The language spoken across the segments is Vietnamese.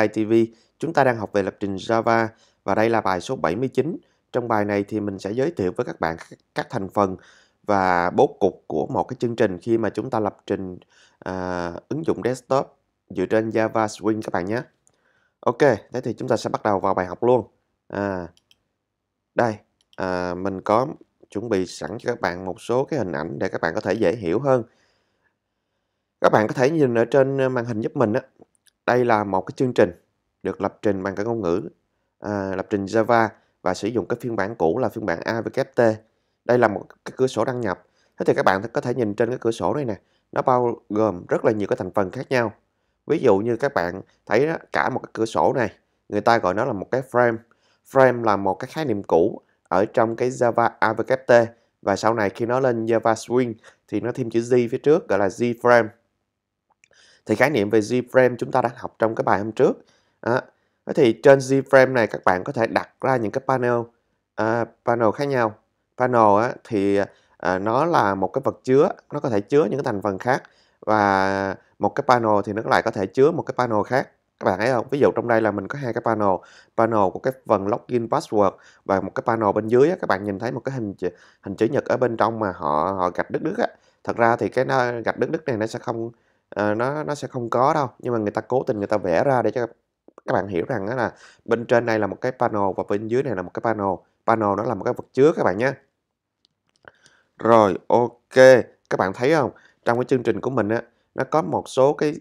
TITV, chúng ta đang học về lập trình Java và đây là bài số 79. Trong bài này thì mình sẽ giới thiệu với các bạn các thành phần và bố cục của một cái chương trình khi mà chúng ta lập trình à, ứng dụng desktop dựa trên Java Swing các bạn nhé. Ok, thế thì chúng ta sẽ bắt đầu vào bài học luôn. À, đây, à, mình có chuẩn bị sẵn cho các bạn một số cái hình ảnh để các bạn có thể dễ hiểu hơn. Các bạn có thể nhìn ở trên màn hình giúp mình á, đây là một cái chương trình được lập trình bằng cái ngôn ngữ à, lập trình Java và sử dụng cái phiên bản cũ là phiên bản AVKT. Đây là một cái cửa sổ đăng nhập. Thế thì các bạn có thể nhìn trên cái cửa sổ đây nè, nó bao gồm rất là nhiều cái thành phần khác nhau. Ví dụ như các bạn thấy đó, cả một cái cửa sổ này, người ta gọi nó là một cái frame. Frame là một cái khái niệm cũ ở trong cái Java AVKT và sau này khi nó lên Java Swing thì nó thêm chữ Z phía trước gọi là Z frame thì khái niệm về Z-frame chúng ta đã học trong cái bài hôm trước à, thì trên Z-frame này các bạn có thể đặt ra những cái panel à, panel khác nhau panel á, thì à, nó là một cái vật chứa nó có thể chứa những cái thành phần khác và một cái panel thì nó lại có thể chứa một cái panel khác các bạn thấy không ví dụ trong đây là mình có hai cái panel panel của cái phần login password và một cái panel bên dưới á, các bạn nhìn thấy một cái hình chữ, hình chữ nhật ở bên trong mà họ họ gạch đứt đứt á thật ra thì cái nó, gạch đứt đứt này nó sẽ không à, nó nó sẽ không có đâu nhưng mà người ta cố tình người ta vẽ ra để cho các bạn hiểu rằng đó là bên trên này là một cái panel và bên dưới này là một cái panel panel nó là một cái vật chứa các bạn nhé rồi ok các bạn thấy không trong cái chương trình của mình á nó có một số cái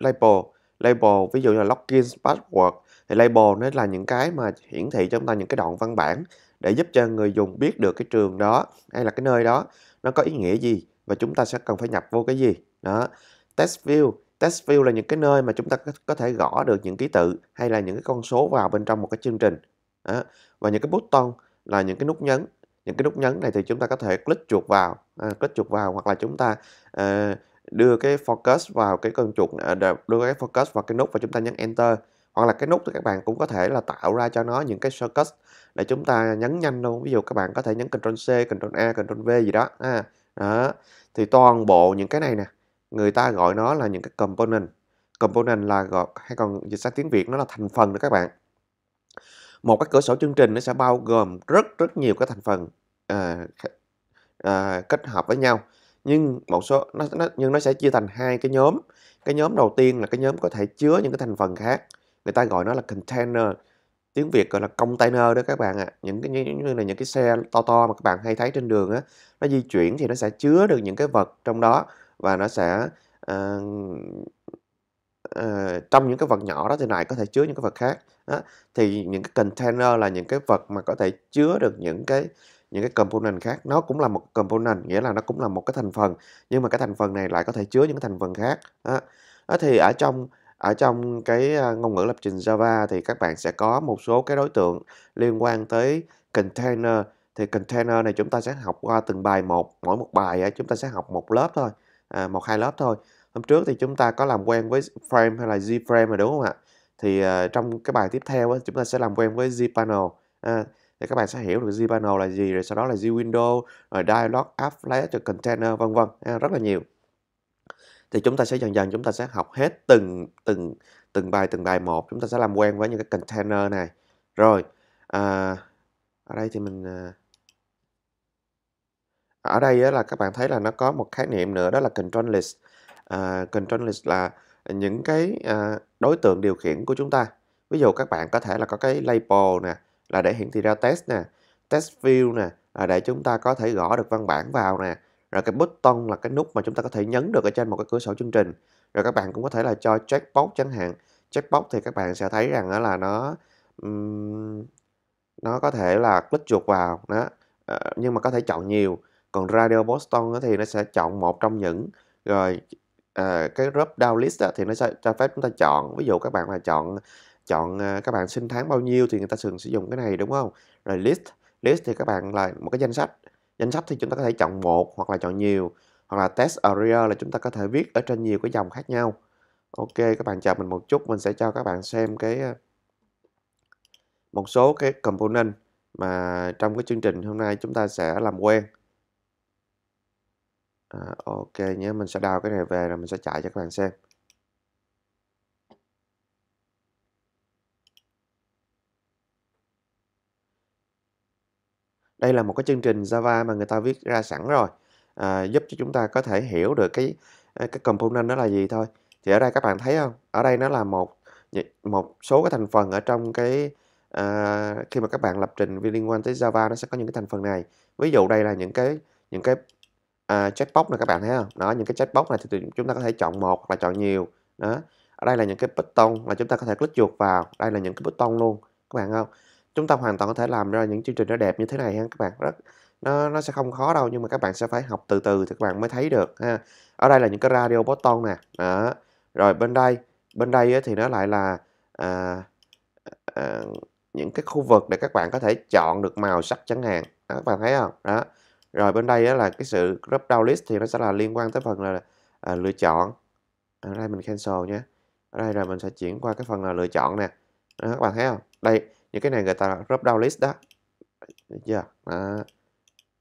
label label ví dụ như là login password thì label nó là những cái mà hiển thị cho chúng ta những cái đoạn văn bản để giúp cho người dùng biết được cái trường đó hay là cái nơi đó nó có ý nghĩa gì và chúng ta sẽ cần phải nhập vô cái gì đó test view test view là những cái nơi mà chúng ta có thể gõ được những ký tự hay là những cái con số vào bên trong một cái chương trình đó. và những cái button là những cái nút nhấn những cái nút nhấn này thì chúng ta có thể click chuột vào à, click chuột vào hoặc là chúng ta à, đưa cái focus vào cái con chuột à, đưa cái focus vào cái nút và chúng ta nhấn enter hoặc là cái nút thì các bạn cũng có thể là tạo ra cho nó những cái shortcut để chúng ta nhấn nhanh luôn ví dụ các bạn có thể nhấn ctrl c ctrl a ctrl v gì đó à, đó thì toàn bộ những cái này nè người ta gọi nó là những cái component component là gọi hay còn dịch sang tiếng việt nó là thành phần đó các bạn một cái cửa sổ chương trình nó sẽ bao gồm rất rất nhiều cái thành phần à, à, kết hợp với nhau nhưng một số nó, nó nhưng nó sẽ chia thành hai cái nhóm cái nhóm đầu tiên là cái nhóm có thể chứa những cái thành phần khác người ta gọi nó là container tiếng việt gọi là container đó các bạn ạ à. những cái như là những cái xe to to mà các bạn hay thấy trên đường á nó di chuyển thì nó sẽ chứa được những cái vật trong đó và nó sẽ uh, uh, trong những cái vật nhỏ đó thì này có thể chứa những cái vật khác đó. thì những cái container là những cái vật mà có thể chứa được những cái những cái component khác nó cũng là một component nghĩa là nó cũng là một cái thành phần nhưng mà cái thành phần này lại có thể chứa những cái thành phần khác đó. Đó thì ở trong ở trong cái ờ, ngôn ngữ lập trình Java thì các bạn sẽ có một số cái đối tượng liên quan tới container thì container này chúng ta sẽ học qua từng bài một mỗi một bài chúng ta sẽ học một lớp thôi à, một hai lớp thôi hôm trước thì chúng ta có làm quen với frame hay là z frame rồi đúng không ạ thì uh, trong cái bài tiếp theo á chúng ta sẽ làm quen với gpanel à, để các bạn sẽ hiểu được z panel là gì rồi sau đó là z window rồi dialog applet rồi container vân vân à, rất là nhiều thì chúng ta sẽ dần dần chúng ta sẽ học hết từng từng từng bài từng bài một chúng ta sẽ làm quen với những cái container này rồi à, ở đây thì mình à, ở đây là các bạn thấy là nó có một khái niệm nữa đó là control list à, control list là những cái à, đối tượng điều khiển của chúng ta ví dụ các bạn có thể là có cái label nè là để hiển thị ra test nè test view nè là để chúng ta có thể gõ được văn bản vào nè rồi cái button là cái nút mà chúng ta có thể nhấn được ở trên một cái cửa sổ chương trình rồi các bạn cũng có thể là cho checkbox chẳng hạn checkbox thì các bạn sẽ thấy rằng là nó um, nó có thể là click chuột vào đó à, nhưng mà có thể chọn nhiều còn radio Boston thì nó sẽ chọn một trong những rồi à, cái drop down list thì nó sẽ cho phép chúng ta chọn ví dụ các bạn là chọn chọn ờ, các bạn sinh tháng bao nhiêu thì người ta thường sử dụng cái này đúng không rồi list list thì các bạn là một cái danh sách danh sách thì chúng ta có thể chọn một hoặc là chọn nhiều hoặc là test area là chúng ta có thể viết ở trên nhiều cái dòng khác nhau ok các bạn chờ mình một chút mình sẽ cho các bạn xem cái ờ, một số cái component mà trong cái chương trình hôm nay chúng ta sẽ làm quen à, ok nhé mình sẽ đào cái này về rồi mình sẽ chạy cho các bạn xem đây là một cái chương trình Java mà người ta viết ra sẵn rồi à, giúp cho chúng ta có thể hiểu được cái à, cái component nó là gì thôi thì ở đây các bạn thấy không ở đây nó là một một số cái thành phần ở trong cái à, khi mà các bạn lập trình liên quan tới Java nó sẽ có những cái thành phần này ví dụ đây là những cái những cái à, checkbox này các bạn thấy không đó những cái checkbox này thì chúng ta có thể chọn một hoặc là chọn nhiều đó ở đây là những cái button mà chúng ta có thể click chuột vào đây là những cái button luôn các bạn không chúng ta hoàn toàn có thể làm ra những chương trình nó đẹp như thế này ha các bạn rất nó nó sẽ không khó đâu nhưng mà các bạn sẽ phải học từ từ thì các bạn mới thấy được ha ở đây là những cái radio button nè đó rồi bên đây bên đây thì nó lại là à, à, những cái khu vực để các bạn có thể chọn được màu sắc chẳng hạn đó, các bạn thấy không đó rồi bên đây là cái sự drop down list thì nó sẽ là liên quan tới phần là à, lựa chọn ở đây mình cancel nhé ở đây rồi mình sẽ chuyển qua cái phần là lựa chọn nè đó, các bạn thấy không đây những cái này người ta drop down list đó được chưa đó.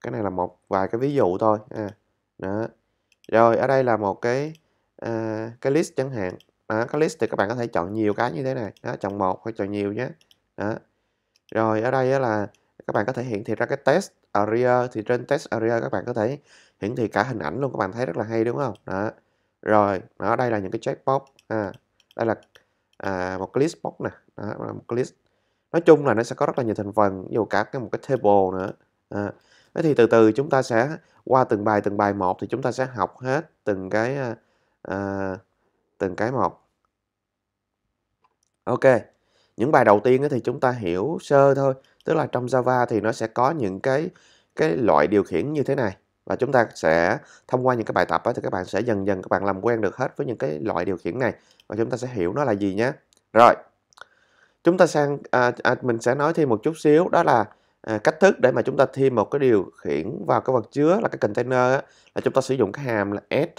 cái này là một vài cái ví dụ thôi à, đó rồi ở đây là một cái à, cái list chẳng hạn đó, cái list thì các bạn có thể chọn nhiều cái như thế này đó, chọn một hoặc chọn nhiều nhé đó rồi ở đây là các bạn có thể hiện thị ra cái test area thì trên text area các bạn có thể hiển thị cả hình ảnh luôn các bạn thấy rất là hay đúng không đó rồi đó đây là những cái checkbox à, đây là à, một cái list box nè đó là một cái list nói chung là nó sẽ có rất là nhiều thành phần dù cả cái một cái table nữa à, thế thì từ từ chúng ta sẽ qua từng bài từng bài một thì chúng ta sẽ học hết từng cái à, à từng cái một ok những bài đầu tiên thì chúng ta hiểu sơ thôi tức là trong Java thì nó sẽ có những cái cái loại điều khiển như thế này và chúng ta sẽ thông qua những cái bài tập đó, thì các bạn sẽ dần dần các bạn làm quen được hết với những cái loại điều khiển này và chúng ta sẽ hiểu nó là gì nhé rồi chúng ta sang à, à, mình sẽ nói thêm một chút xíu đó là à, cách thức để mà chúng ta thêm một cái điều khiển vào cái vật chứa là cái container á, là chúng ta sử dụng cái hàm là add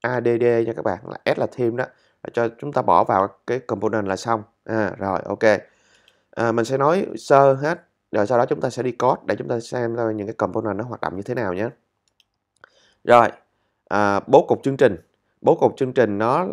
add nha các bạn là add là thêm đó là cho chúng ta bỏ vào cái component là xong à, rồi ok à, mình sẽ nói sơ hết rồi sau đó chúng ta sẽ đi code để chúng ta xem coi những cái component nó hoạt động như thế nào nhé rồi à, bố cục chương trình bố cục chương trình nó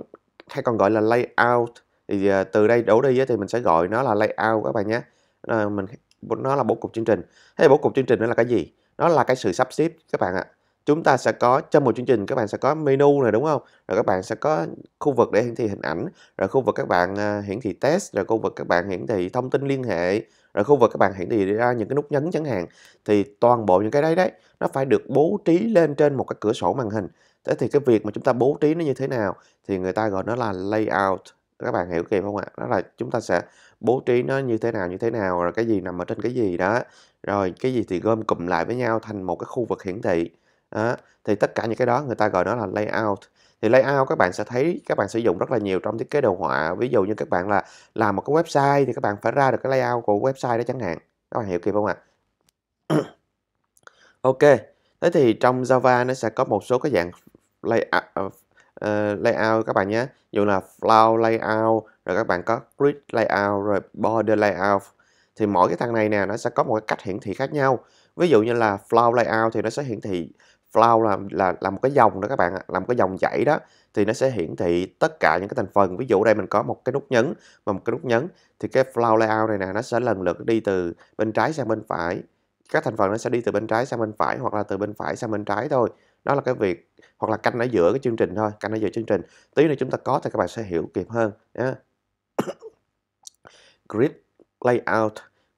hay còn gọi là layout thì à, từ đây đổ đi thì mình sẽ gọi nó là layout các bạn nhé à, mình nó là bố cục chương trình thế bố cục chương trình nó là cái gì nó là cái sự sắp xếp các bạn ạ chúng ta sẽ có trong một chương trình các bạn sẽ có menu này đúng không rồi các bạn sẽ có khu vực để hiển thị hình ảnh rồi khu vực các bạn à, hiển thị test rồi khu vực các bạn hiển thị thông tin liên hệ rồi khu vực các bạn hiển thị ra những cái nút nhấn chẳng hạn thì toàn bộ những cái đấy đấy nó phải được bố trí lên trên một cái cửa sổ màn hình thế thì cái việc mà chúng ta bố trí nó như thế nào thì người ta gọi nó là layout các bạn hiểu kịp không ạ đó là chúng ta sẽ bố trí nó như thế nào như thế nào rồi cái gì nằm ở trên cái gì đó rồi cái gì thì gom cụm lại với nhau thành một cái khu vực hiển thị đó. thì tất cả những cái đó người ta gọi nó là layout thì layout các bạn sẽ thấy các bạn sử dụng rất là nhiều trong thiết kế đồ họa ví dụ như các bạn là làm một cái website thì các bạn phải ra được cái layout của website đó chẳng hạn các bạn hiểu kịp không ạ ok thế thì trong Java nó sẽ có một số cái dạng layout uh, layout các bạn nhé dụ là flow layout rồi các bạn có grid layout rồi border layout thì mỗi cái thằng này nè nó sẽ có một cái cách hiển thị khác nhau ví dụ như là flow layout thì nó sẽ hiển thị flow là là là một cái dòng đó các bạn làm cái dòng chảy đó thì nó sẽ hiển thị tất cả những cái thành phần. Ví dụ đây mình có một cái nút nhấn và một cái nút nhấn thì cái flow layout này nè nó sẽ lần lượt đi từ bên trái sang bên phải. Các thành phần nó sẽ đi từ bên trái sang bên phải hoặc là từ bên phải sang bên trái thôi. Đó là cái việc hoặc là canh ở giữa cái chương trình thôi, canh ở giữa chương trình. Tí nữa chúng ta có thì các bạn sẽ hiểu kịp hơn nhé. Grid layout,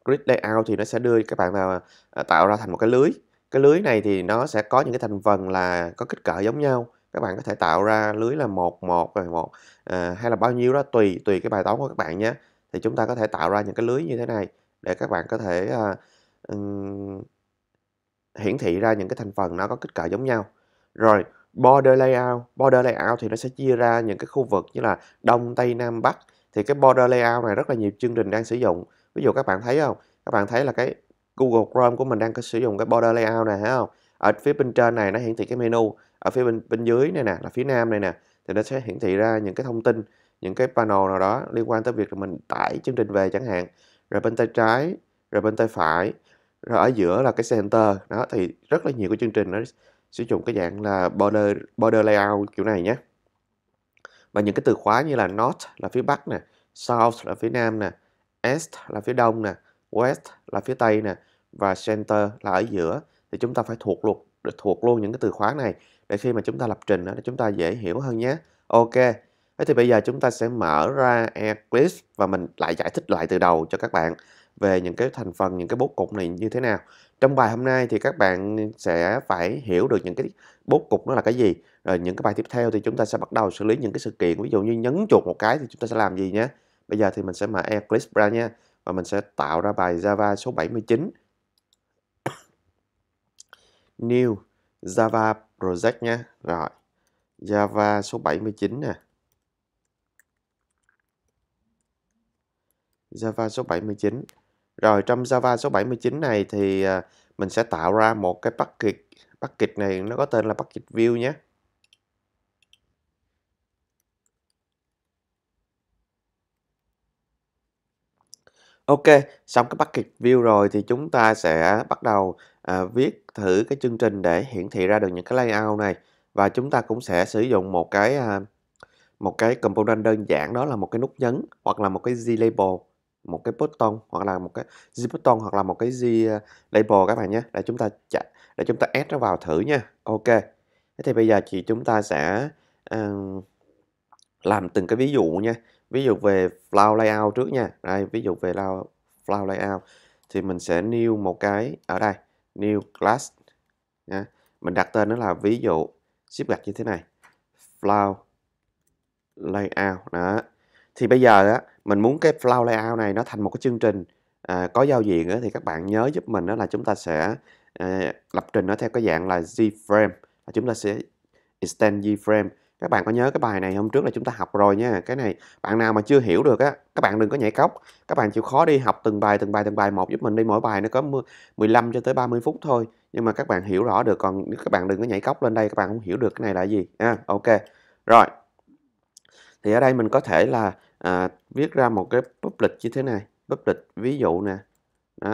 grid layout thì nó sẽ đưa các bạn vào à, tạo ra thành một cái lưới cái lưới này thì nó sẽ có những cái thành phần là có kích cỡ giống nhau các bạn có thể tạo ra lưới là một một rồi một à, hay là bao nhiêu đó tùy tùy cái bài toán của các bạn nhé thì chúng ta có thể tạo ra những cái lưới như thế này để các bạn có thể à, um, hiển thị ra những cái thành phần nó có kích cỡ giống nhau rồi border layout border layout thì nó sẽ chia ra những cái khu vực như là đông tây nam bắc thì cái border layout này rất là nhiều chương trình đang sử dụng ví dụ các bạn thấy không các bạn thấy là cái Google Chrome của mình đang có sử dụng cái border layout này thấy không ở phía bên trên này nó hiển thị cái menu ở phía bên bên dưới này nè là phía nam này nè thì nó sẽ hiển thị ra những cái thông tin những cái panel nào đó liên quan tới việc là mình tải chương trình về chẳng hạn rồi bên tay trái rồi bên tay phải rồi ở giữa là cái center đó thì rất là nhiều cái chương trình nó sử dụng cái dạng là border border layout kiểu này nhé và những cái từ khóa như là north là phía bắc nè south là phía nam nè east là phía đông nè West là phía Tây nè và Center là ở giữa thì chúng ta phải thuộc luôn thuộc luôn những cái từ khóa này để khi mà chúng ta lập trình đó, chúng ta dễ hiểu hơn nhé. Ok. Thế thì bây giờ chúng ta sẽ mở ra Eclipse và mình lại giải thích lại từ đầu cho các bạn về những cái thành phần, những cái bố cục này như thế nào. Trong bài hôm nay thì các bạn sẽ phải hiểu được những cái bố cục nó là cái gì. Rồi những cái bài tiếp theo thì chúng ta sẽ bắt đầu xử lý những cái sự kiện, ví dụ như nhấn chuột một cái thì chúng ta sẽ làm gì nhé. Bây giờ thì mình sẽ mở Eclipse ra nha và mình sẽ tạo ra bài Java số 79 new Java project nha. Rồi. Java số 79 nè. Java số 79. Rồi trong Java số 79 này thì à, mình sẽ tạo ra một cái package package này nó có tên là package view nhé. Ok, xong cái bucket view rồi thì chúng ta sẽ bắt đầu à, viết thử cái chương trình để hiển thị ra được những cái layout này và chúng ta cũng sẽ sử dụng một cái à, một cái component đơn giản đó là một cái nút nhấn hoặc là một cái z label một cái button hoặc là một cái z button hoặc là một cái z ờ, label các bạn nhé để chúng ta để chúng ta add nó vào thử nha ok thế thì bây giờ chị chúng ta sẽ uh, làm từng cái ví dụ nha ví dụ về flow layout trước nha đây ví dụ về flow layout thì mình sẽ new một cái ở đây new class nha. mình đặt tên nó là ví dụ ship gạch như thế này flow layout đó thì bây giờ á mình muốn cái flow layout này nó thành một cái chương trình à, có giao diện á, thì các bạn nhớ giúp mình đó là chúng ta sẽ à, lập trình nó theo cái dạng là G frame chúng ta sẽ extend G frame các bạn có nhớ cái bài này hôm trước là chúng ta học rồi nha cái này bạn nào mà chưa hiểu được á các bạn đừng có nhảy cốc các bạn chịu khó đi học từng bài từng bài từng bài một giúp mình đi mỗi bài nó có 15 cho tới 30 phút thôi nhưng mà các bạn hiểu rõ được còn các bạn đừng có nhảy cốc lên đây các bạn không hiểu được cái này là gì à, ok rồi thì ở đây mình có thể là à, viết ra một cái public như thế này public ví dụ nè đó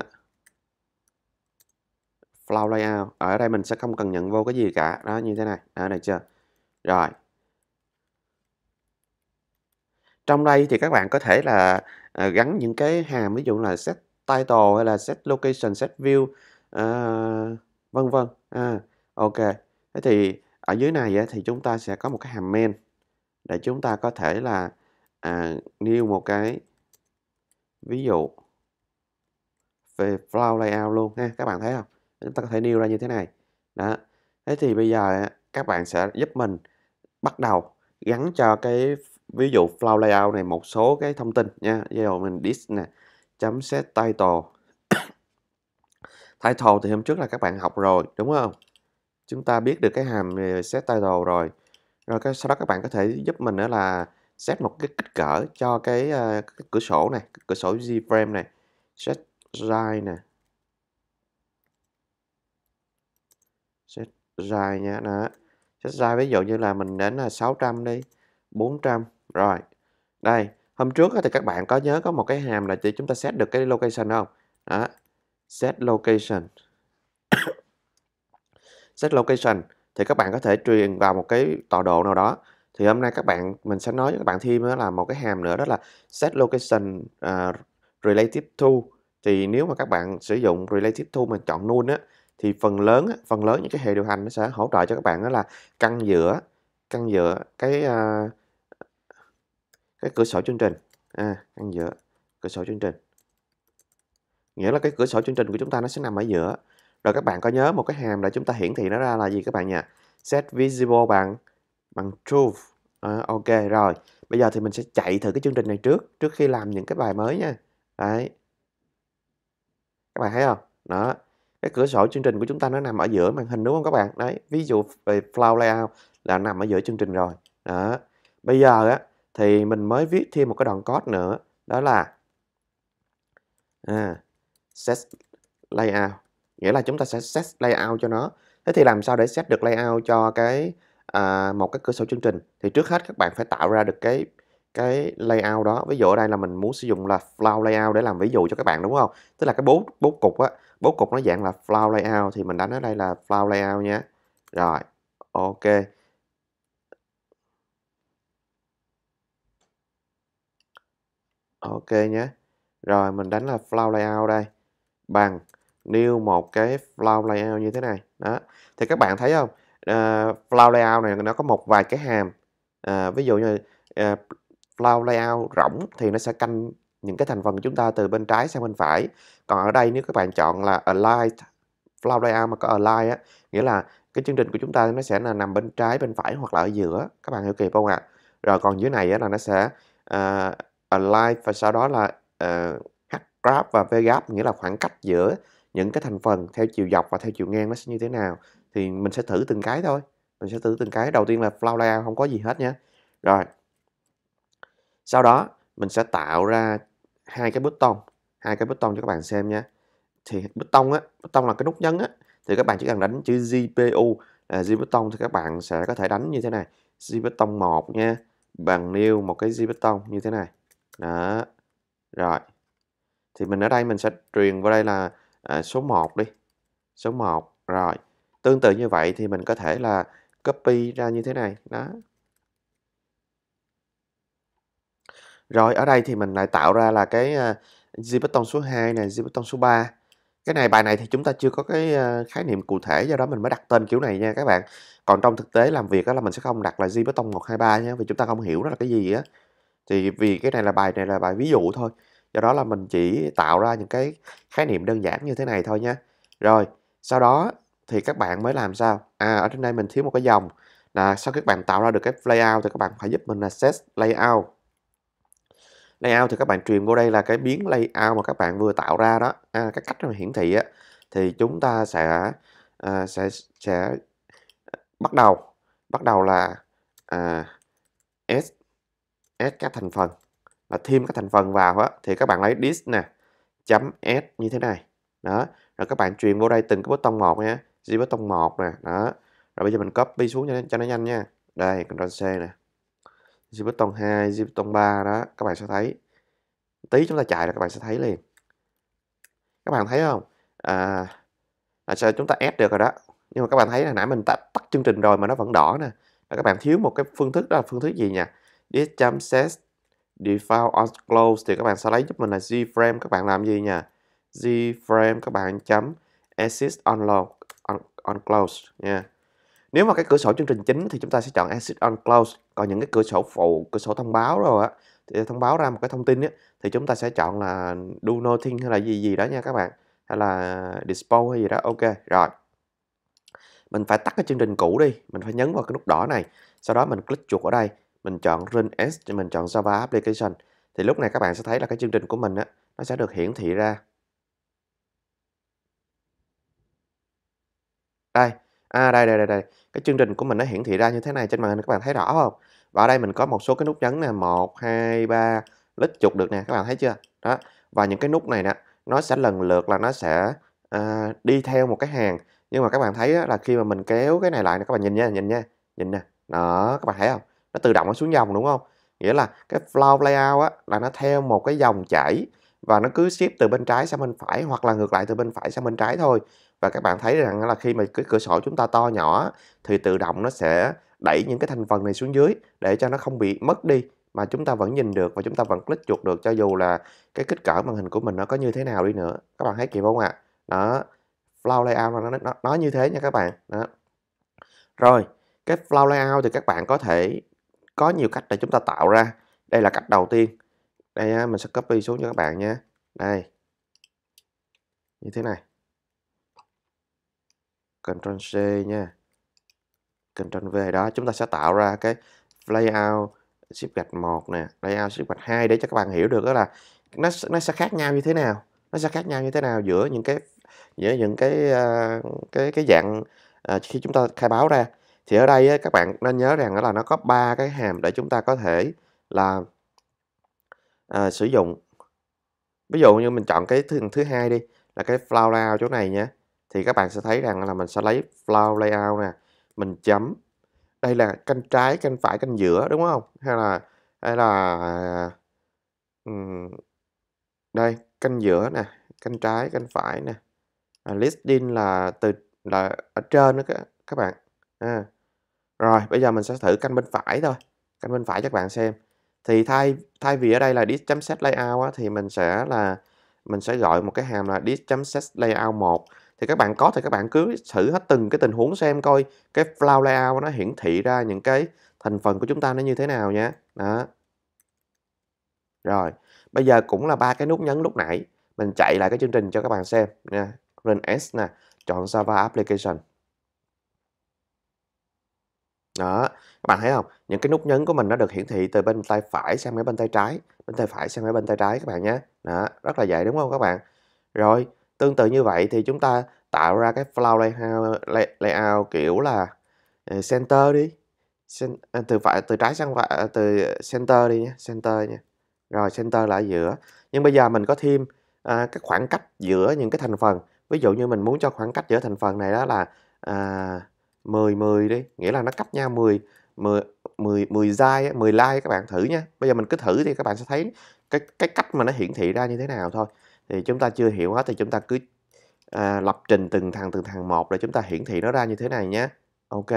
flow layout ở đây mình sẽ không cần nhận vô cái gì cả đó như thế này đó được chưa rồi trong đây thì các bạn có thể là à, gắn những cái hàm ví dụ là set title hay là set location set view à, vân vân à, ok thế thì ở dưới này ấy, thì chúng ta sẽ có một cái hàm main để chúng ta có thể là à, new một cái ví dụ về flow layout luôn ha các bạn thấy không chúng ta có thể new ra như thế này đó thế thì bây giờ các bạn sẽ giúp mình bắt đầu gắn cho cái ví dụ flow layout này một số cái thông tin nha ví dụ mình this nè chấm set title title thì hôm trước là các bạn học rồi đúng không chúng ta biết được cái hàm set title rồi rồi cái, sau đó các bạn có thể giúp mình nữa là set một cái kích cỡ cho cái, uh, cái cửa sổ này cửa sổ Gframe này set size nè set size nha đó set size ví dụ như là mình đến là 600 đi 400 rồi. Đây, hôm trước thì các bạn có nhớ có một cái hàm là chỉ chúng ta set được cái location không? Đó. Set location. set location thì các bạn có thể truyền vào một cái tọa độ nào đó. Thì hôm nay các bạn mình sẽ nói với các bạn thêm là một cái hàm nữa đó là set location uh, relative to thì nếu mà các bạn sử dụng relative to mà chọn null á thì phần lớn phần lớn những cái hệ điều hành nó sẽ hỗ trợ cho các bạn đó là căn giữa căn giữa cái uh, cái cửa sổ chương trình à ăn giữa cửa sổ chương trình nghĩa là cái cửa sổ chương trình của chúng ta nó sẽ nằm ở giữa rồi các bạn có nhớ một cái hàm để chúng ta hiển thị nó ra là gì các bạn nhỉ set visible bằng bằng true à, ok rồi bây giờ thì mình sẽ chạy thử cái chương trình này trước trước khi làm những cái bài mới nha đấy các bạn thấy không đó cái cửa sổ chương trình của chúng ta nó nằm ở giữa màn hình đúng không các bạn đấy ví dụ về flow layout là nằm ở giữa chương trình rồi đó bây giờ á thì mình mới viết thêm một cái đoạn code nữa đó là à, set layout nghĩa là chúng ta sẽ set layout cho nó thế thì làm sao để set được layout cho cái à, một cái cơ sở chương trình thì trước hết các bạn phải tạo ra được cái cái layout đó ví dụ ở đây là mình muốn sử dụng là flow layout để làm ví dụ cho các bạn đúng không tức là cái bố bố cục á bố cục nó dạng là flow layout thì mình đánh ở đây là flow layout nhé rồi ok ok nhé rồi mình đánh là flow layout đây bằng new một cái flow layout như thế này đó thì các bạn thấy không uh, ờ, flow layout này nó có một vài cái hàm uh, ví dụ như uh, ờ, flow layout rỗng thì nó sẽ canh những cái thành phần của chúng ta từ bên trái sang bên phải còn ở đây nếu các bạn chọn là align flow layout mà có align á nghĩa là cái chương trình của chúng ta nó sẽ là nằm bên trái bên phải hoặc là ở giữa các bạn hiểu kịp không ạ à? rồi còn dưới này á, là nó sẽ uh, align và sau đó là uh, ờ, h graph và v graph nghĩa là khoảng cách giữa những cái thành phần theo chiều dọc và theo chiều ngang nó sẽ như thế nào thì mình sẽ thử từng cái thôi mình sẽ thử từng cái đầu tiên là flow layout không có gì hết nhé rồi sau đó mình sẽ tạo ra hai cái button hai cái button cho các bạn xem nhé thì button á button là cái nút nhấn á thì các bạn chỉ cần đánh chữ GPU là G button thì các bạn sẽ có thể đánh như thế này G button 1 nha bằng new một cái G button như thế này đó rồi thì mình ở đây mình sẽ truyền vào đây là à, số 1 đi số 1 rồi tương tự như vậy thì mình có thể là copy ra như thế này đó rồi ở đây thì mình lại tạo ra là cái JPython à, số 2 này JPython số 3 cái này bài này thì chúng ta chưa có cái à, khái niệm cụ thể do đó mình mới đặt tên kiểu này nha các bạn còn trong thực tế làm việc đó là mình sẽ không đặt là JPython 123 nha vì chúng ta không hiểu đó là cái gì á thì vì cái này là bài này là bài ví dụ thôi do đó là mình chỉ tạo ra những cái khái niệm đơn giản như thế này thôi nhé rồi sau đó thì các bạn mới làm sao à ở trên đây mình thiếu một cái dòng là sau các bạn tạo ra được cái layout thì các bạn phải giúp mình là set layout layout thì các bạn truyền vô đây là cái biến layout mà các bạn vừa tạo ra đó à, cái cách mà hiển thị á thì chúng ta sẽ à, sẽ sẽ bắt đầu bắt đầu là à, s add các thành phần là thêm các thành phần vào á thì các bạn lấy this nè chấm add như thế này đó rồi các bạn truyền vô đây từng cái button một nha g button một nè đó rồi bây giờ mình copy xuống cho nó, cho nó nhanh nha đây ctrl c nè g button hai g button ba đó các bạn sẽ thấy tí chúng ta chạy là các bạn sẽ thấy liền các bạn thấy không à, là sao chúng ta add được rồi đó nhưng mà các bạn thấy là nãy mình tắt, tắt chương trình rồi mà nó vẫn đỏ nè các bạn thiếu một cái phương thức đó là phương thức gì nhỉ this.set default on close thì các bạn sẽ lấy giúp mình là z frame các bạn làm gì nha frame các bạn chấm exit on load on, on close nha nếu mà cái cửa sổ chương trình chính thì chúng ta sẽ chọn exit on close còn những cái cửa sổ phụ cửa sổ thông báo rồi á thì thông báo ra một cái thông tin á thì chúng ta sẽ chọn là do nothing hay là gì gì đó nha các bạn hay là dispose hay gì đó ok rồi mình phải tắt cái chương trình cũ đi mình phải nhấn vào cái nút đỏ này sau đó mình click chuột ở đây mình chọn Run S cho mình chọn Java Application thì lúc này các bạn sẽ thấy là cái chương trình của mình á, nó sẽ được hiển thị ra đây à đây đây đây đây cái chương trình của mình nó hiển thị ra như thế này trên màn hình các bạn thấy rõ không và ở đây mình có một số cái nút nhấn nè một hai ba lít chục được nè các bạn thấy chưa đó và những cái nút này nè nó sẽ lần lượt là nó sẽ à, đi theo một cái hàng nhưng mà các bạn thấy á, là khi mà mình kéo cái này lại nè các bạn nhìn nha nhìn nha nhìn nè đó các bạn thấy không nó tự động nó xuống dòng đúng không nghĩa là cái flow layout á là nó theo một cái dòng chảy và nó cứ ship từ bên trái sang bên phải hoặc là ngược lại từ bên phải sang bên trái thôi và các bạn thấy rằng là khi mà cái cửa sổ chúng ta to nhỏ thì tự động nó sẽ đẩy những cái thành phần này xuống dưới để cho nó không bị mất đi mà chúng ta vẫn nhìn được và chúng ta vẫn click chuột được cho dù là cái kích cỡ màn hình của mình nó có như thế nào đi nữa các bạn thấy kịp không ạ à? đó flow layout nó, nó nó như thế nha các bạn đó rồi cái flow layout thì các bạn có thể có nhiều cách để chúng ta tạo ra đây là cách đầu tiên đây mình sẽ copy xuống cho các bạn nhé đây như thế này Ctrl C nha Ctrl V đó chúng ta sẽ tạo ra cái layout ship gạch 1 nè layout ship gạch 2 để cho các bạn hiểu được đó là nó nó sẽ khác nhau như thế nào nó sẽ khác nhau như thế nào giữa những cái giữa những cái uh, cái cái dạng uh, khi chúng ta khai báo ra thì ở đây các bạn nên nhớ rằng là nó có ba cái hàm để chúng ta có thể là à, sử dụng ví dụ như mình chọn cái thứ, thứ hai đi là cái flow layout chỗ này nhé thì các bạn sẽ thấy rằng là mình sẽ lấy flow layout nè mình chấm đây là canh trái canh phải canh giữa đúng không hay là hay là đây canh giữa nè canh trái canh phải nè à, listing là từ là ở trên đó các, các bạn à, rồi, bây giờ mình sẽ thử canh bên phải thôi. Canh bên phải cho các bạn xem. Thì thay thay vì ở đây là disk.set layout á, thì mình sẽ là mình sẽ gọi một cái hàm là disk.set layout 1. Thì các bạn có thì các bạn cứ thử hết từng cái tình huống xem coi cái flow layout nó hiển thị ra những cái thành phần của chúng ta nó như thế nào nhé. Đó. Rồi, bây giờ cũng là ba cái nút nhấn lúc nãy. Mình chạy lại cái chương trình cho các bạn xem nha. Run S nè, chọn Java Application đó các bạn thấy không những cái nút nhấn của mình nó được hiển thị từ bên tay phải sang mấy bên tay trái bên tay phải sang mấy bên tay trái các bạn nhé đó rất là dễ đúng không các bạn rồi tương tự như vậy thì chúng ta tạo ra cái flow layout, layout kiểu là ờ, center đi ờ, từ phải từ trái sang phải ờ, từ center đi nhé center nha rồi center là ở giữa nhưng bây giờ mình có thêm à, cái khoảng cách giữa những cái thành phần ví dụ như mình muốn cho khoảng cách giữa thành phần này đó là à, 10 10 đi, nghĩa là nó cách nhau 10 10 10 10 like 10 like các bạn thử nha. Bây giờ mình cứ thử thì các bạn sẽ thấy cái cái cách mà nó hiển thị ra như thế nào thôi. Thì chúng ta chưa hiểu hết thì chúng ta cứ à, lập trình từng thằng từng thằng một để chúng ta hiển thị nó ra như thế này nhé. Ok.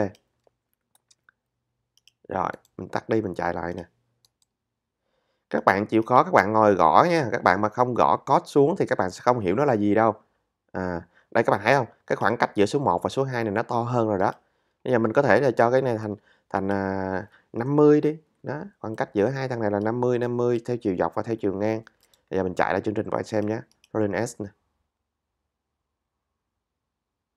Rồi, mình tắt đi mình chạy lại nè các bạn chịu khó các bạn ngồi gõ nha các bạn mà không gõ code xuống thì các bạn sẽ không hiểu nó là gì đâu à, đây các bạn thấy không cái khoảng cách giữa số 1 và số 2 này nó to hơn rồi đó bây giờ mình có thể là cho cái này thành thành à, 50 đi đó khoảng cách giữa hai thằng này là 50 50 theo chiều dọc và theo chiều ngang bây giờ mình chạy lại chương trình của anh xem nhé Rolling S nè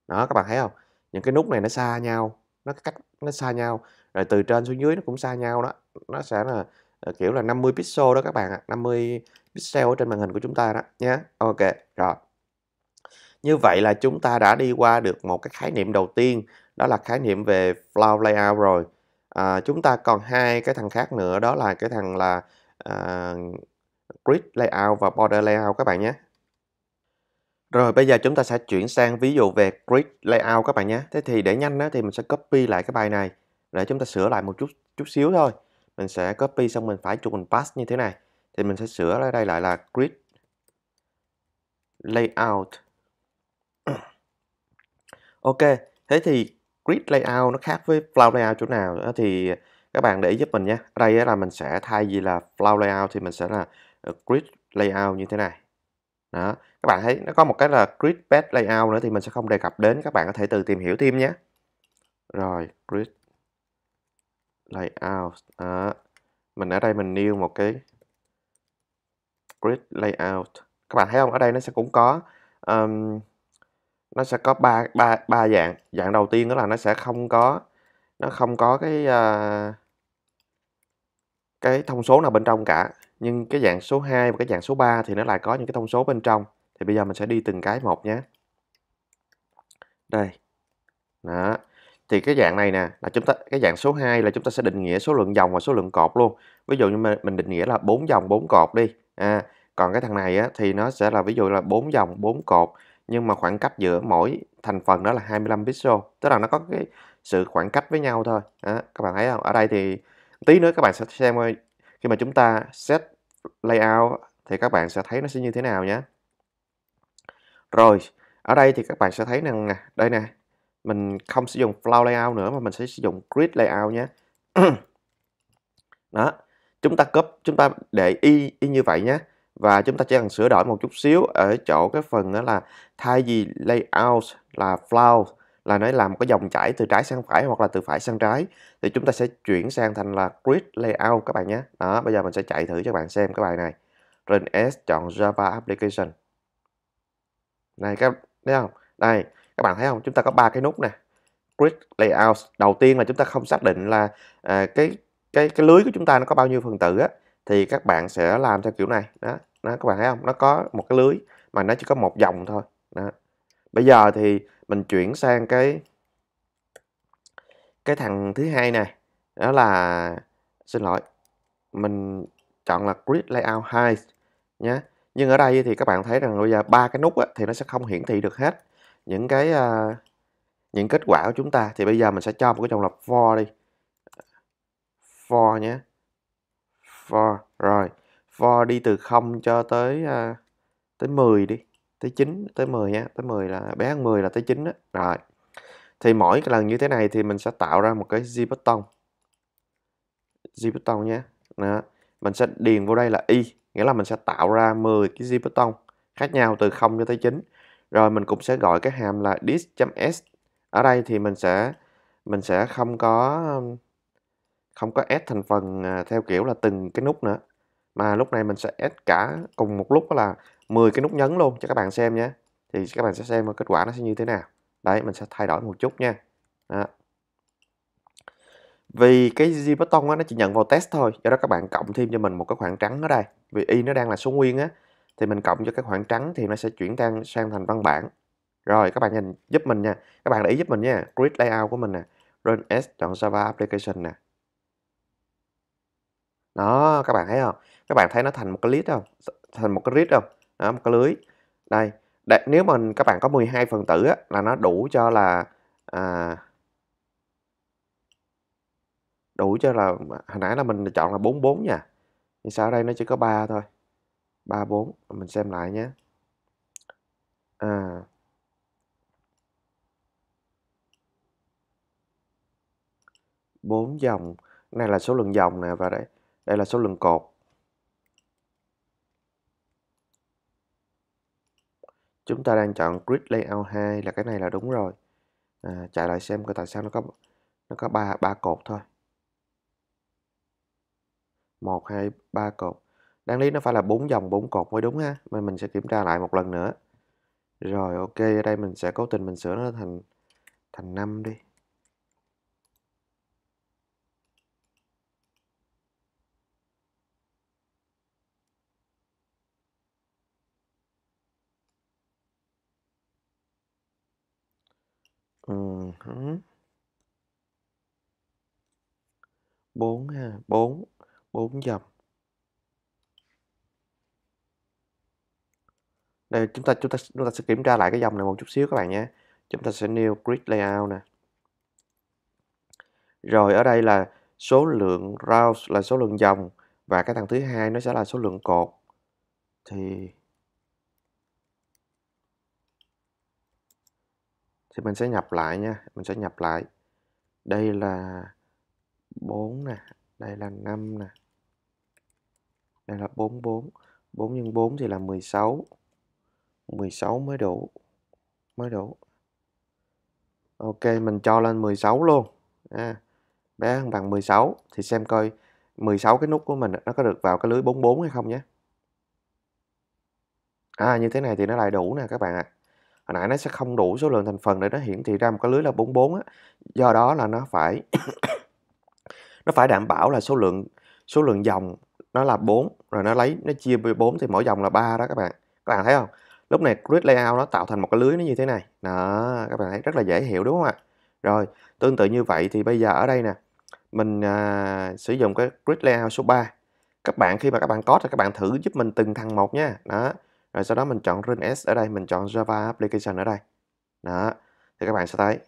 đó các bạn thấy không những cái nút này nó xa nhau nó cách nó xa nhau rồi từ trên xuống dưới nó cũng xa nhau đó nó sẽ là ờ, kiểu là 50 pixel đó các bạn ạ à. 50 pixel ở trên màn hình của chúng ta đó nhé ok rồi như vậy là chúng ta đã đi qua được một cái khái niệm đầu tiên, đó là khái niệm về flow layout rồi. À, chúng ta còn hai cái thằng khác nữa, đó là cái thằng là à, grid layout và border layout các bạn nhé. Rồi bây giờ chúng ta sẽ chuyển sang ví dụ về grid layout các bạn nhé. Thế thì để nhanh đó thì mình sẽ copy lại cái bài này để chúng ta sửa lại một chút chút xíu thôi. Mình sẽ copy xong mình phải chụp mình pass như thế này. Thì mình sẽ sửa ở đây lại là grid layout Ok, thế thì grid layout nó khác với flow layout chỗ nào thì các bạn để ý giúp mình nhé. Ở đây là mình sẽ thay vì là flow layout thì mình sẽ là ờ, grid layout như thế này. Đó, các bạn thấy nó có một cái là grid bed layout nữa thì mình sẽ không đề cập đến, các bạn có thể tự tìm hiểu thêm nhé. Rồi, grid layout. Đó. Mình ở đây mình new một cái grid layout. Các bạn thấy không? Ở đây nó sẽ cũng có um, nó sẽ có ba ba ba dạng dạng đầu tiên đó là nó sẽ không có nó không có cái uh, cái thông số nào bên trong cả nhưng cái dạng số 2 và cái dạng số 3 thì nó lại có những cái thông số bên trong thì bây giờ mình sẽ đi từng cái một nhé đây đó thì cái dạng này nè là chúng ta cái dạng số 2 là chúng ta sẽ định nghĩa số lượng dòng và số lượng cột luôn ví dụ như mình, định nghĩa là bốn dòng bốn cột đi à còn cái thằng này á, thì nó sẽ là ví dụ là bốn dòng bốn cột nhưng mà khoảng cách giữa mỗi thành phần đó là 25 pixel tức là nó có cái sự khoảng cách với nhau thôi đó, các bạn thấy không ở đây thì tí nữa các bạn sẽ xem khi mà chúng ta set layout thì các bạn sẽ thấy nó sẽ như thế nào nhé rồi ở đây thì các bạn sẽ thấy rằng nè đây nè mình không sử dụng flow layout nữa mà mình sẽ sử dụng grid layout nhé đó chúng ta cấp, chúng ta để y y như vậy nhé và chúng ta chỉ cần sửa đổi một chút xíu ở chỗ cái phần đó là thay vì layout là flow là nó làm một cái dòng chảy từ trái sang phải hoặc là từ phải sang trái thì chúng ta sẽ chuyển sang thành là grid layout các bạn nhé đó bây giờ mình sẽ chạy thử cho bạn xem cái bài này run s chọn java application này các thấy không đây các bạn thấy không chúng ta có ba cái nút nè grid layout đầu tiên là chúng ta không xác định là à, cái cái cái lưới của chúng ta nó có bao nhiêu phần tử á thì các bạn sẽ làm theo kiểu này đó, đó các bạn thấy không nó có một cái lưới mà nó chỉ có một dòng thôi đó. bây giờ thì mình chuyển sang cái cái thằng thứ hai này đó là xin lỗi mình chọn là grid layout hai nhé nhưng ở đây thì các bạn thấy rằng bây giờ ba cái nút thì nó sẽ không hiển thị được hết những cái uh, những kết quả của chúng ta thì bây giờ mình sẽ cho một cái dòng là for đi for nhé for rồi for đi từ 0 cho tới uh, tới 10 đi tới 9 tới 10 nhé tới 10 là bé hơn 10 là tới 9 đó. rồi thì mỗi lần như thế này thì mình sẽ tạo ra một cái z button z button nhé đó. mình sẽ điền vô đây là y nghĩa là mình sẽ tạo ra 10 cái z button khác nhau từ 0 cho tới 9 rồi mình cũng sẽ gọi cái hàm là dis.s ở đây thì mình sẽ mình sẽ không có không có add thành phần à, theo kiểu là từng cái nút nữa mà lúc này mình sẽ add cả cùng một lúc đó là 10 cái nút nhấn luôn cho các bạn xem nhé thì các bạn sẽ xem kết quả nó sẽ như thế nào đấy mình sẽ thay đổi một chút nha đó. vì cái G button nó chỉ nhận vào test thôi do đó các bạn cộng thêm cho mình một cái khoảng trắng ở đây vì y nó đang là số nguyên á thì mình cộng cho cái khoảng trắng thì nó sẽ chuyển sang sang thành văn bản rồi các bạn nhìn giúp mình nha các bạn để ý giúp mình nha grid layout của mình nè run s chọn java application nè đó, các bạn thấy không Các bạn thấy nó thành một cái list không Thành một cái list không Đó, một cái lưới. Đây, để, nếu mình các bạn có 12 phần tử á, là nó đủ cho là à, đủ cho là hồi nãy là mình chọn là 44 nha. Nhưng sao ở đây nó chỉ có 3 thôi. 3 4, mình xem lại nhé. À, bốn dòng này là số lượng dòng nè và đấy đây là số lượng cột chúng ta đang chọn grid layout 2 là cái này là đúng rồi à, chạy lại xem coi tại sao nó có nó có ba ba cột thôi một hai ba cột đáng lý nó phải là bốn dòng bốn cột mới đúng ha mình mình sẽ kiểm tra lại một lần nữa rồi ok ở đây mình sẽ cố tình mình sửa nó thành thành năm đi đó bốn ha bốn bốn dòng đây chúng ta chúng ta chúng ta sẽ kiểm tra lại cái dòng này một chút xíu các bạn nhé chúng ta sẽ new grid layout nè rồi ở đây là số lượng rows là số lượng dòng và cái thằng thứ hai nó sẽ là số lượng cột thì thì mình sẽ nhập lại nha mình sẽ nhập lại đây là 4 nè đây là 5 nè đây là 44 4 x 4 thì là 16 16 mới đủ mới đủ Ok mình cho lên 16 luôn à, bé hơn bằng 16 thì xem coi 16 cái nút của mình nó có được vào cái lưới 44 hay không nhé à như thế này thì nó lại đủ nè các bạn ạ à hồi nãy nó sẽ không đủ số lượng thành phần để nó hiển thị ra một cái lưới là 44 á do đó là nó phải nó phải đảm bảo là số lượng số lượng dòng nó là 4 rồi nó lấy nó chia 4 thì mỗi dòng là 3 đó các bạn các bạn thấy không lúc này grid layout nó tạo thành một cái lưới nó như thế này đó các bạn thấy rất là dễ hiểu đúng không ạ rồi tương tự như vậy thì bây giờ ở đây nè mình à, sử dụng cái grid layout số 3 các bạn khi mà các bạn có thì các bạn thử giúp mình từng thằng một nha đó rồi sau đó mình chọn Run S ở đây mình chọn Java Application ở đây đó thì các bạn sẽ thấy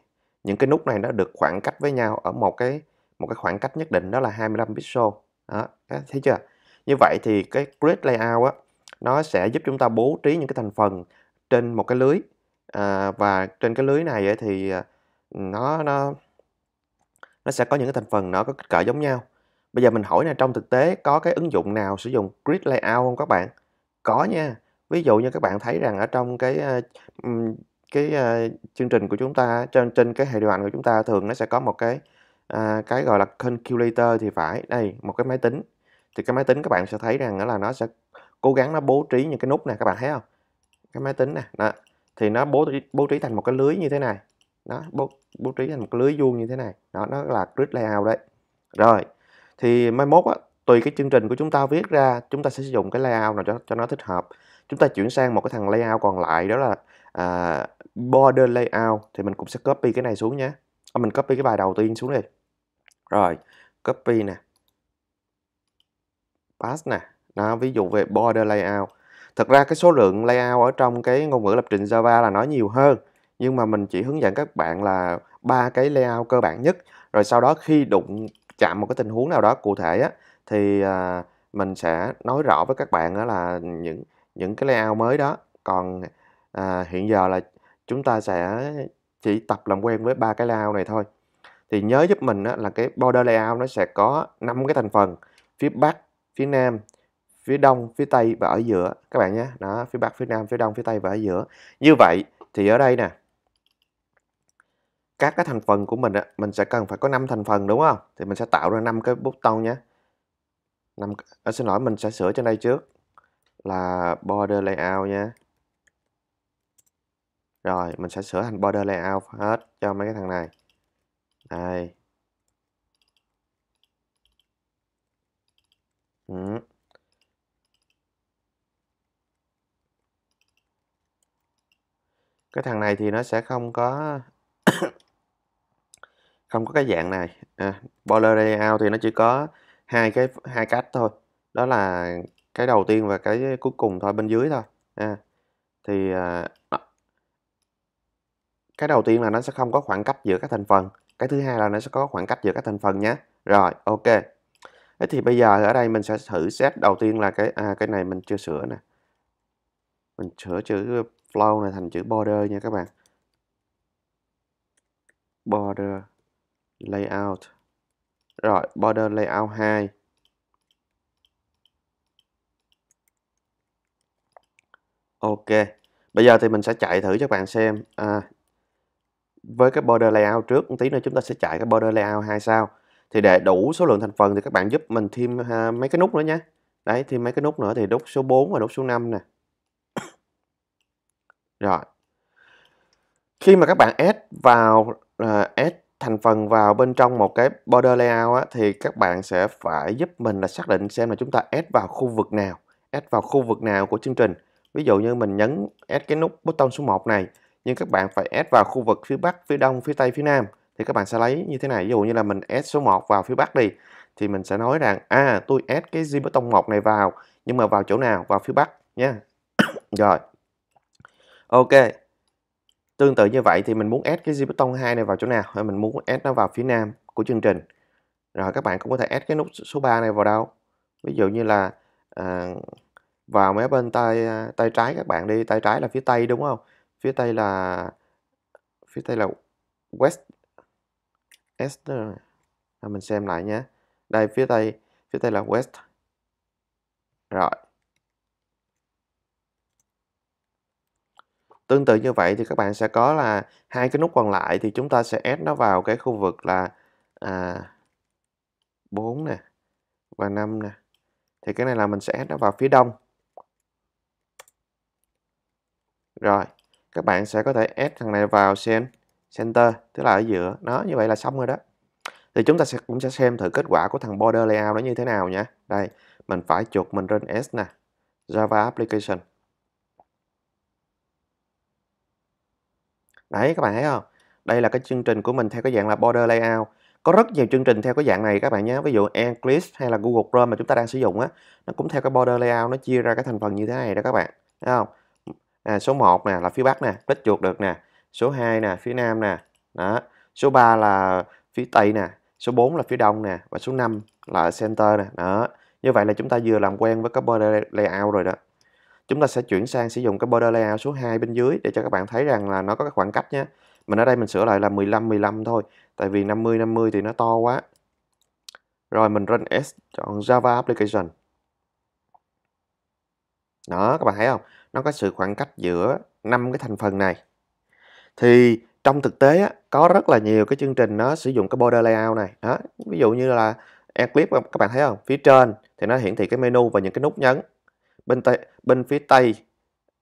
những cái nút này nó được khoảng cách với nhau ở một cái một cái khoảng cách nhất định đó là 25 pixel đó thấy chưa như vậy thì cái grid layout á nó sẽ giúp chúng ta bố trí những cái thành phần trên một cái lưới à, và trên cái lưới này thì à, nó nó nó sẽ có những cái thành phần nó có kích cỡ giống nhau bây giờ mình hỏi là trong thực tế có cái ứng dụng nào sử dụng grid layout không các bạn có nha Ví dụ như các bạn thấy rằng ở trong cái, ờ, cái, ờ, chương trình của chúng ta, trên trên cái hệ điều hành của chúng ta thường nó sẽ có một cái, à, cái gọi là calculator thì phải, đây, một cái máy tính. Thì cái máy tính các bạn sẽ thấy rằng là nó sẽ cố gắng nó bố trí những cái nút này các bạn thấy không Cái máy tính này đó, thì nó bố trí bố trí thành một cái lưới như thế này. nó bố bố trí thành một cái lưới vuông như thế này. Đó, nó là grid layout đấy. Rồi, thì mai mốt á, tùy cái chương trình của chúng ta viết ra, chúng ta sẽ sử dụng cái layout nào cho cho nó thích hợp chúng ta chuyển sang một cái thằng layout còn lại đó là à, border layout thì mình cũng sẽ copy cái này xuống nhé à, mình copy cái bài đầu tiên xuống đi rồi copy nè pass nè nó ví dụ về border layout thật ra cái số lượng layout ở trong cái ngôn ngữ lập trình Java là nó nhiều hơn nhưng mà mình chỉ hướng dẫn các bạn là ba cái layout cơ bản nhất rồi sau đó khi đụng chạm một cái tình huống nào đó cụ thể á, thì à, mình sẽ nói rõ với các bạn đó là những những cái layout mới đó còn à, hiện giờ là chúng ta sẽ chỉ tập làm quen với ba cái layout này thôi thì nhớ giúp mình á, là cái border layout nó sẽ có năm cái thành phần phía bắc phía nam phía đông phía tây và ở giữa các bạn nhé đó phía bắc phía nam phía đông phía tây và ở giữa như vậy thì ở đây nè các cái thành phần của mình á, mình sẽ cần phải có 5 thành phần đúng không thì mình sẽ tạo ra năm cái bút tông nhé năm à, xin lỗi mình sẽ sửa trên đây trước là border layout nha rồi mình sẽ sửa thành border layout hết cho mấy cái thằng này đây ừ. cái thằng này thì nó sẽ không có không có cái dạng này à, border layout thì nó chỉ có hai cái hai cách thôi đó là cái đầu tiên và cái cuối cùng thôi bên dưới thôi à, thì à, cái đầu tiên là nó sẽ không có khoảng cách giữa các thành phần cái thứ hai là nó sẽ có khoảng cách giữa các thành phần nhé rồi ok thế thì bây giờ ở đây mình sẽ thử set đầu tiên là cái à, cái này mình chưa sửa nè mình sửa chữ flow này thành chữ border nha các bạn border layout rồi border layout 2 Ok, bây giờ thì mình sẽ chạy thử cho các bạn xem à, với cái border layout trước, một tí nữa chúng ta sẽ chạy cái border layout 2 sao thì để đủ số lượng thành phần thì các bạn giúp mình thêm ha, à, mấy cái nút nữa nhé đấy thêm mấy cái nút nữa thì nút số 4 và nút số 5 nè rồi khi mà các bạn add vào uh, add thành phần vào bên trong một cái border layout á, thì các bạn sẽ phải giúp mình là xác định xem là chúng ta add vào khu vực nào add vào khu vực nào của chương trình Ví dụ như mình nhấn add cái nút button số 1 này nhưng các bạn phải add vào khu vực phía Bắc, phía Đông, phía Tây, phía Nam thì các bạn sẽ lấy như thế này. Ví dụ như là mình add số 1 vào phía Bắc đi thì mình sẽ nói rằng à tôi add cái Z button 1 này vào nhưng mà vào chỗ nào? Vào phía Bắc nha. Rồi. Ok. Tương tự như vậy thì mình muốn add cái Z button 2 này vào chỗ nào? Hay mình muốn add nó vào phía Nam của chương trình. Rồi các bạn cũng có thể add cái nút số 3 này vào đâu. Ví dụ như là uh, vào mé bên tay à, tay trái các bạn đi tay trái là phía tây đúng không phía tây là phía tây là west s mình xem lại nhé đây phía tây phía tây là west rồi tương tự như vậy thì các bạn sẽ có là hai cái nút còn lại thì chúng ta sẽ ép nó vào cái khu vực là à, 4 nè và 5 nè thì cái này là mình sẽ ép nó vào phía đông rồi các bạn sẽ có thể ép thằng này vào center tức là ở giữa nó như vậy là xong rồi đó thì chúng ta sẽ cũng sẽ xem thử kết quả của thằng border layout nó như thế nào nha đây mình phải chuột mình lên s nè java application đấy các bạn thấy không đây là cái chương trình của mình theo cái dạng là border layout có rất nhiều chương trình theo cái dạng này các bạn nhé ví dụ Eclipse hay là Google Chrome mà chúng ta đang sử dụng á nó cũng theo cái border layout nó chia ra cái thành phần như thế này đó các bạn thấy không à, số 1 nè là phía bắc nè tích chuột được nè số 2 nè phía nam nè đó số 3 là phía tây nè số 4 là phía đông nè và số 5 là center nè đó như vậy là chúng ta vừa làm quen với cái border layout rồi đó chúng ta sẽ chuyển sang sử dụng cái border layout số 2 bên dưới để cho các bạn thấy rằng là nó có cái khoảng cách nhé mình ở đây mình sửa lại là 15 15 thôi tại vì 50 50 thì nó to quá rồi mình run s chọn Java application đó các bạn thấy không nó có sự khoảng cách giữa năm cái thành phần này thì trong thực tế có rất là nhiều cái chương trình nó sử dụng cái border layout này đó ví dụ như là Eclipse các bạn thấy không phía trên thì nó hiển thị cái menu và những cái nút nhấn bên tây bên phía tây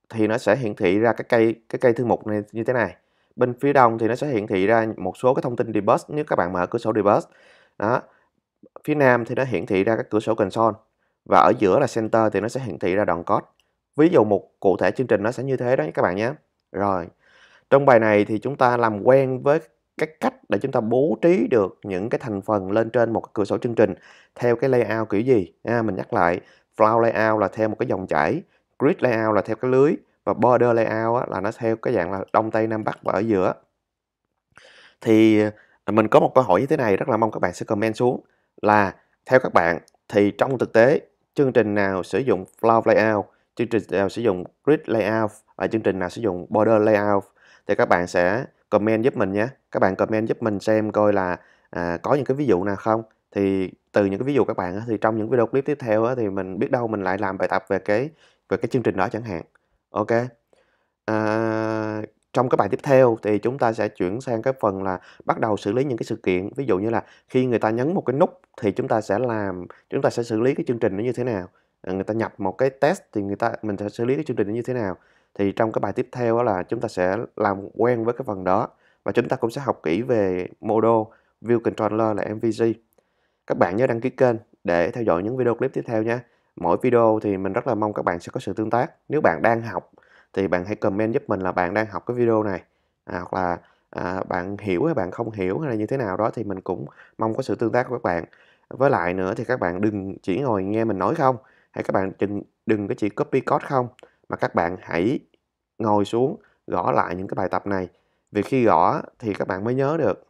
thì nó sẽ hiển thị ra cái cây cái cây thư mục này như thế này bên phía đông thì nó sẽ hiển thị ra một số cái thông tin debug nếu các bạn mở cửa sổ debug đó phía nam thì nó hiển thị ra các cửa sổ console và ở giữa là center thì nó sẽ hiển thị ra đoạn code ví dụ một cụ thể chương trình nó sẽ như thế đó các bạn nhé rồi trong bài này thì chúng ta làm quen với cái cách để chúng ta bố trí được những cái thành phần lên trên một cái cửa sổ chương trình theo cái layout kiểu gì à, mình nhắc lại flow layout là theo một cái dòng chảy grid layout là theo cái lưới và border layout là nó theo cái dạng là đông tây nam bắc và ở giữa thì à, mình có một câu hỏi như thế này rất là mong các bạn sẽ comment xuống là theo các bạn thì trong thực tế chương trình nào sử dụng flow layout chương trình nào sử dụng grid layout và chương trình nào sử dụng border layout thì các bạn sẽ comment giúp mình nhé các bạn comment giúp mình xem coi là à, có những cái ví dụ nào không thì từ những cái ví dụ các bạn thì trong những video clip tiếp theo thì mình biết đâu mình lại làm bài tập về cái về cái chương trình đó chẳng hạn ok à, trong các bài tiếp theo thì chúng ta sẽ chuyển sang cái phần là bắt đầu xử lý những cái sự kiện ví dụ như là khi người ta nhấn một cái nút thì chúng ta sẽ làm chúng ta sẽ xử lý cái chương trình nó như thế nào À, người ta nhập một cái test thì người ta mình sẽ xử lý cái chương trình như thế nào thì trong cái bài tiếp theo là chúng ta sẽ làm quen với cái phần đó và chúng ta cũng sẽ học kỹ về model view controller là MVG các bạn nhớ đăng ký kênh để theo dõi những video clip tiếp theo nhé mỗi video thì mình rất là mong các bạn sẽ có sự tương tác nếu bạn đang học thì bạn hãy comment giúp mình là bạn đang học cái video này à, hoặc là à, bạn hiểu hay bạn không hiểu hay là như thế nào đó thì mình cũng mong có sự tương tác của các bạn với lại nữa thì các bạn đừng chỉ ngồi nghe mình nói không thì các bạn đừng đừng có chỉ copy code không mà các bạn hãy ngồi xuống gõ lại những cái bài tập này vì khi gõ thì các bạn mới nhớ được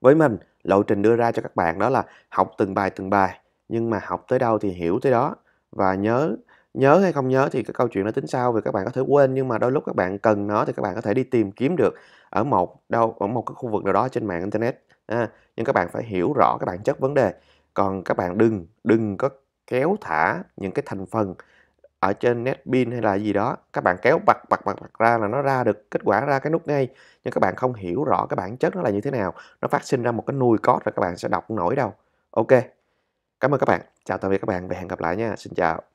với mình lộ trình đưa ra cho các bạn đó là học từng bài từng bài nhưng mà học tới đâu thì hiểu tới đó và nhớ nhớ hay không nhớ thì cái câu chuyện nó tính sau vì các bạn có thể quên nhưng mà đôi lúc các bạn cần nó thì các bạn có thể đi tìm kiếm được ở một đâu ở một cái khu vực nào đó trên mạng internet à, nhưng các bạn phải hiểu rõ các bạn chất vấn đề còn các bạn đừng đừng có kéo thả những cái thành phần ở trên netbin hay là gì đó các bạn kéo bật bật bật bật ra là nó ra được kết quả ra cái nút ngay nhưng các bạn không hiểu rõ cái bản chất nó là như thế nào nó phát sinh ra một cái nuôi code rồi các bạn sẽ đọc nổi đâu ok cảm ơn các bạn chào tạm biệt các bạn và hẹn gặp lại nha xin chào